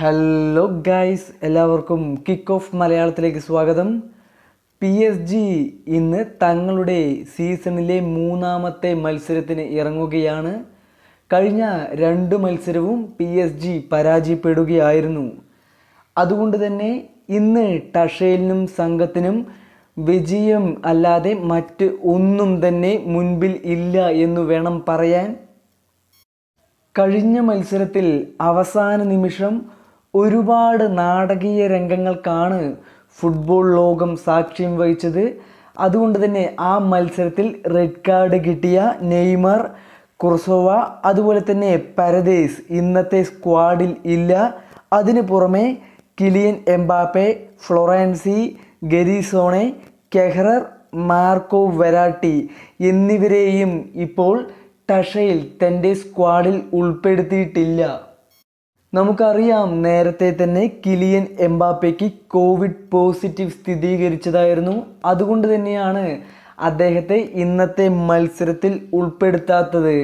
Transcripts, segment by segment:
hello guys എല്ലാവർക്കും kick off മലയാളത്തിലേക്ക് സ്വാഗതം പി എസ് ജി ഇന്ന് തങ്ങളുടെ സീസണിലെ മൂന്നാമത്തെ മത്സരത്തിന് ഇറങ്ങുകയാണ് കഴിഞ്ഞ രണ്ട് മത്സരവും പി എസ് ജി പരാജയപ്പെടുകയായിരുന്നു അതുകൊണ്ട് തന്നെ ഇന്ന് ടഷേലിനും സംഘത്തിനും വിജയം അല്ലാതെ മറ്റ് ഒന്നും തന്നെ മുൻപിൽ ഇല്ല എന്ന് വേണം പറയാൻ കഴിഞ്ഞ മത്സരത്തിൽ അവസാന നിമിഷം ഒരുപാട് നാടകീയ രംഗങ്ങൾക്കാണ് ഫുട്ബോൾ ലോകം സാക്ഷ്യം വഹിച്ചത് അതുകൊണ്ട് തന്നെ ആ മത്സരത്തിൽ റെഡ് കാർഡ് കിട്ടിയ നെയ്മർ കുർസോവ അതുപോലെ തന്നെ പരദേസ് ഇന്നത്തെ സ്ക്വാഡിൽ ഇല്ല അതിന് പുറമെ കിലിയൻ എംബാപ്പെ ഫ്ലോറൻസി ഗരീസോണെ കെഹ്റർ മാർക്കോ വെരാട്ടി എന്നിവരെയും ഇപ്പോൾ ടഷയിൽ തൻ്റെ സ്ക്വാഡിൽ ഉൾപ്പെടുത്തിയിട്ടില്ല നമുക്കറിയാം നേരത്തെ തന്നെ കിലിയൻ എംബാപ്പയ്ക്ക് കോവിഡ് പോസിറ്റീവ് സ്ഥിരീകരിച്ചതായിരുന്നു അതുകൊണ്ട് തന്നെയാണ് അദ്ദേഹത്തെ ഇന്നത്തെ മത്സരത്തിൽ ഉൾപ്പെടുത്താത്തത്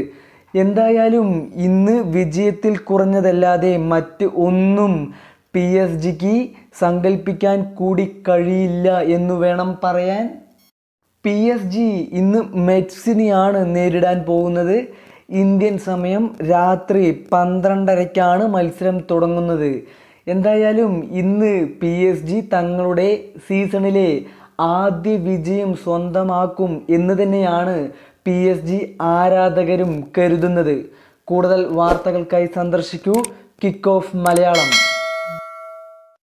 എന്തായാലും ഇന്ന് വിജയത്തിൽ കുറഞ്ഞതല്ലാതെ മറ്റ് ഒന്നും പി എസ് ജിക്ക് സങ്കല്പിക്കാൻ കൂടി കഴിയില്ല എന്ന് വേണം പറയാൻ പി എസ് ജി ഇന്ന് മെറ്റ്സിനെയാണ് നേരിടാൻ പോകുന്നത് ഇന്ത്യൻ സമയം രാത്രി പന്ത്രണ്ടരയ്ക്കാണ് മത്സരം തുടങ്ങുന്നത് എന്തായാലും ഇന്ന് പി എസ് ജി തങ്ങളുടെ സീസണിലെ ആദ്യ വിജയം സ്വന്തമാക്കും എന്ന് തന്നെയാണ് പി എസ് ജി ആരാധകരും കരുതുന്നത് കൂടുതൽ വാർത്തകൾക്കായി സന്ദർശിക്കൂ കിക്ക് ഓഫ് മലയാളം